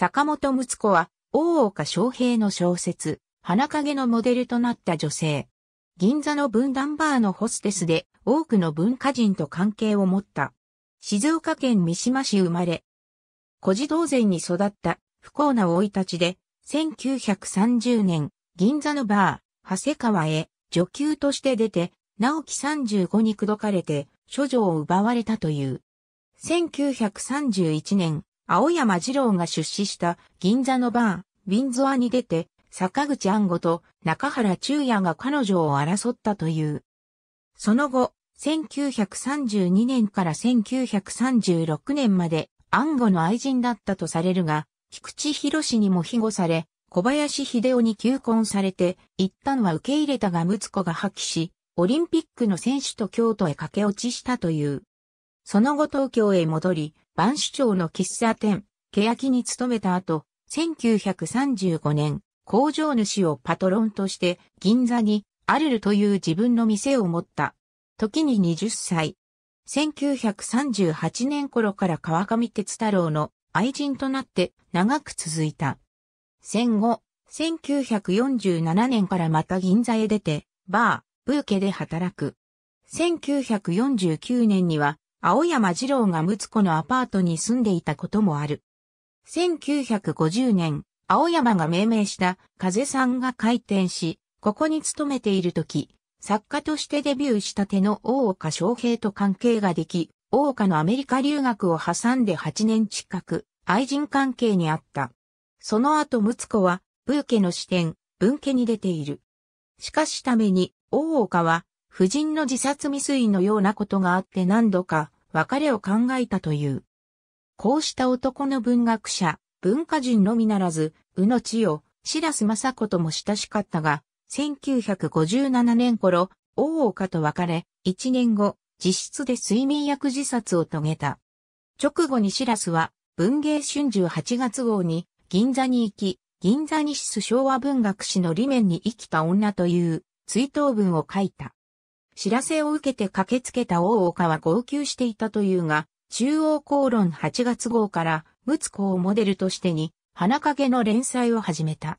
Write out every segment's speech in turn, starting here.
坂本睦子は、大岡昌平の小説、花影のモデルとなった女性。銀座の分断バーのホステスで、多くの文化人と関係を持った。静岡県三島市生まれ。孤児同然に育った不幸な老い立ちで、1930年、銀座のバー、長谷川へ女給として出て、直樹35に口説かれて、処女を奪われたという。1931年、青山二郎が出資した銀座のバー、ウィンゾアに出て、坂口安吾と中原中也が彼女を争ったという。その後、1932年から1936年まで安吾の愛人だったとされるが、菊池博にも庇護され、小林秀夫に求婚されて、一旦は受け入れたが睦子が破棄し、オリンピックの選手と京都へ駆け落ちしたという。その後東京へ戻り、番主町の喫茶店、欅に勤めた後、1935年、工場主をパトロンとして銀座にアルルという自分の店を持った。時に20歳。1938年頃から川上哲太郎の愛人となって長く続いた。戦後、1947年からまた銀座へ出て、バー、ブーケで働く。1949年には青山二郎が睦子のアパートに住んでいたこともある。1950年、青山が命名した風さんが開店し、ここに勤めている時、作家としてデビューした手の大岡昌平と関係ができ、大岡のアメリカ留学を挟んで8年近く、愛人関係にあった。その後睦子は、ブーケの視点、文家に出ている。しかしために、大岡は、夫人の自殺未遂のようなことがあって何度か別れを考えたという。こうした男の文学者、文化人のみならず、宇野千代、白洲正子とも親しかったが、1957年頃、大岡と別れ、1年後、自室で睡眠薬自殺を遂げた。直後に白洲は、文芸春秋8月号に、銀座に行き、銀座に出昭和文学史の理面に生きた女という、追悼文を書いた。知らせを受けて駆けつけた大岡は号泣していたというが、中央公論8月号から、睦子をモデルとしてに、花影の連載を始めた。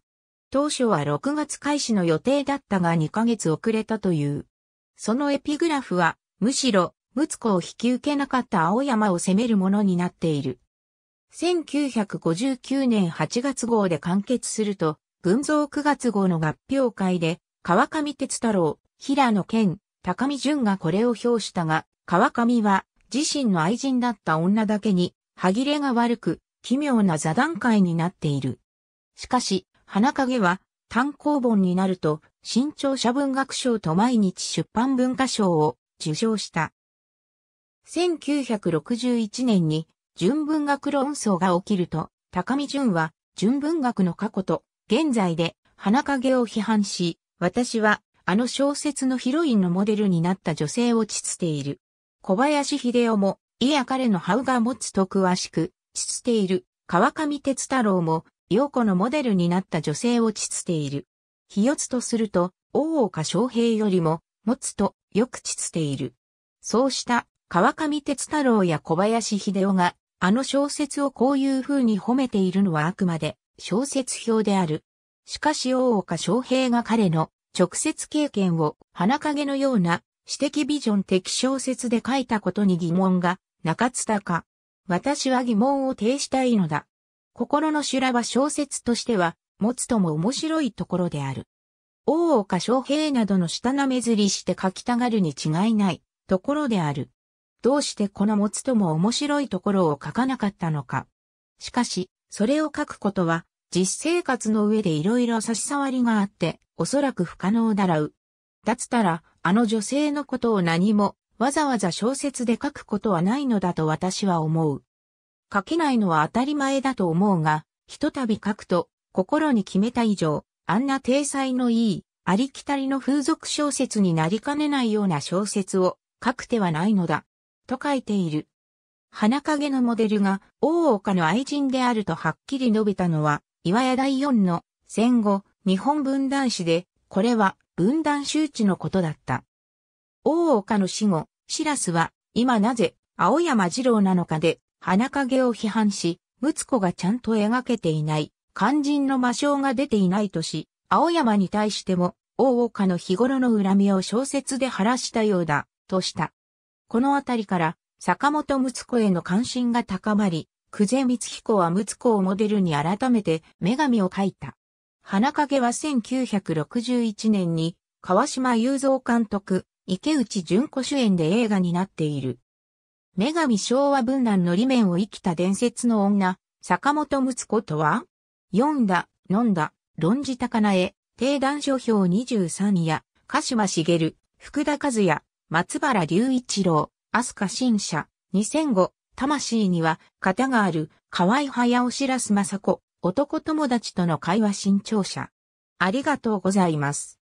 当初は6月開始の予定だったが2ヶ月遅れたという。そのエピグラフは、むしろ、睦子を引き受けなかった青山を責めるものになっている。1959年8月号で完結すると、群像9月号の合評会で、川上哲太郎、平野健、高見淳がこれを評したが、川上は自身の愛人だった女だけに、歯切れが悪く、奇妙な座談会になっている。しかし、花影は単行本になると、新潮社文学賞と毎日出版文化賞を受賞した。1961年に純文学論争が起きると、高見淳は純文学の過去と現在で花影を批判し、私はあの小説のヒロインのモデルになった女性を膣ている。小林秀夫も、いや彼のハウが持つと詳しく、秩ている。川上哲太郎も、陽子のモデルになった女性を膣ている。ひよつとすると、大岡昌平よりも、持つと、よく膣ている。そうした、川上哲太郎や小林秀夫が、あの小説をこういう風に褒めているのはあくまで、小説表である。しかし大岡昌平が彼の直接経験を花影のような私的ビジョン的小説で書いたことに疑問が中津たか。私は疑問を呈したいのだ。心の修羅は小説としては持つとも面白いところである。大岡昌平などの下なめずりして書きたがるに違いないところである。どうしてこの持つとも面白いところを書かなかったのか。しかし、それを書くことは実生活の上でいろいろ差し障りがあって、おそらく不可能だらう。だつたら、あの女性のことを何も、わざわざ小説で書くことはないのだと私は思う。書けないのは当たり前だと思うが、ひとたび書くと、心に決めた以上、あんな体裁のいい、ありきたりの風俗小説になりかねないような小説を書く手はないのだ。と書いている。花影のモデルが大岡の愛人であるとはっきり述べたのは、岩屋第四の戦後日本分断史で、これは分断周知のことだった。大岡の死後、シラスは今なぜ青山二郎なのかで花影を批判し、睦子がちゃんと描けていない、肝心の魔性が出ていないとし、青山に対しても大岡の日頃の恨みを小説で晴らしたようだ、とした。このあたりから坂本睦子への関心が高まり、久世光彦は睦子をモデルに改めて女神を描いた。花影は1961年に川島雄三監督、池内淳子主演で映画になっている。女神昭和文壇の裏面を生きた伝説の女、坂本睦子とは、読んだ、飲んだ、論じたかなえ、定談書評23や、鹿島茂、福田和也、松原隆一郎、飛鳥新社、2005、魂には型がある、河合らすまさ子、男友達との会話新潮社。ありがとうございます。